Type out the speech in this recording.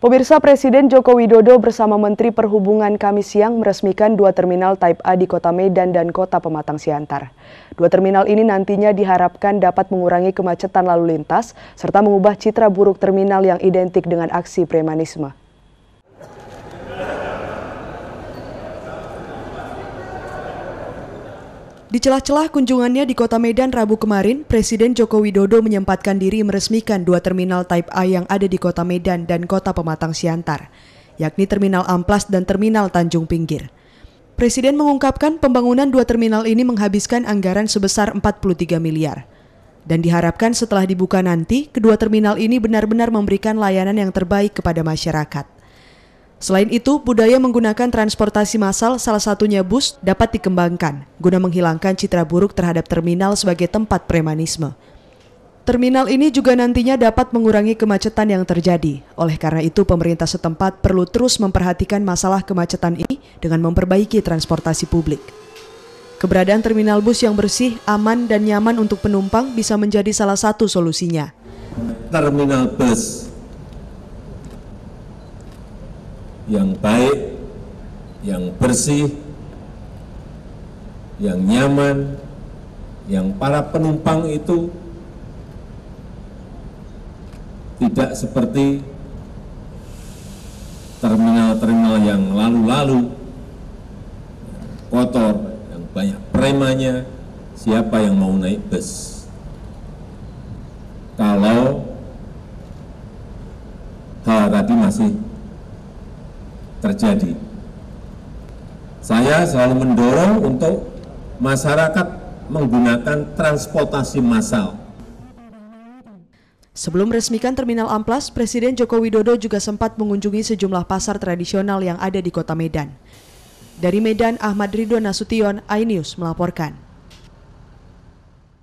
Pemirsa Presiden Joko Widodo bersama Menteri Perhubungan kami siang meresmikan dua terminal Type A di Kota Medan dan Kota Pematang Siantar. Dua terminal ini nantinya diharapkan dapat mengurangi kemacetan lalu lintas serta mengubah citra buruk terminal yang identik dengan aksi premanisme. Di celah-celah kunjungannya di kota Medan Rabu kemarin, Presiden Joko Widodo menyempatkan diri meresmikan dua terminal Type A yang ada di kota Medan dan kota Pematang Siantar, yakni Terminal Amplas dan Terminal Tanjung Pinggir. Presiden mengungkapkan pembangunan dua terminal ini menghabiskan anggaran sebesar 43 miliar. Dan diharapkan setelah dibuka nanti, kedua terminal ini benar-benar memberikan layanan yang terbaik kepada masyarakat. Selain itu, budaya menggunakan transportasi massal salah satunya bus dapat dikembangkan guna menghilangkan citra buruk terhadap terminal sebagai tempat premanisme. Terminal ini juga nantinya dapat mengurangi kemacetan yang terjadi. Oleh karena itu, pemerintah setempat perlu terus memperhatikan masalah kemacetan ini dengan memperbaiki transportasi publik. Keberadaan terminal bus yang bersih, aman, dan nyaman untuk penumpang bisa menjadi salah satu solusinya. Terminal bus yang baik, yang bersih, yang nyaman, yang para penumpang itu tidak seperti terminal-terminal yang lalu-lalu kotor, yang banyak premanya, siapa yang mau naik bus. Kalau hal tadi masih terjadi. Saya selalu mendorong untuk masyarakat menggunakan transportasi massal. Sebelum resmikan Terminal Amplas, Presiden Joko Widodo juga sempat mengunjungi sejumlah pasar tradisional yang ada di kota Medan. Dari Medan, Ahmad Ridho Nasution, iNews melaporkan.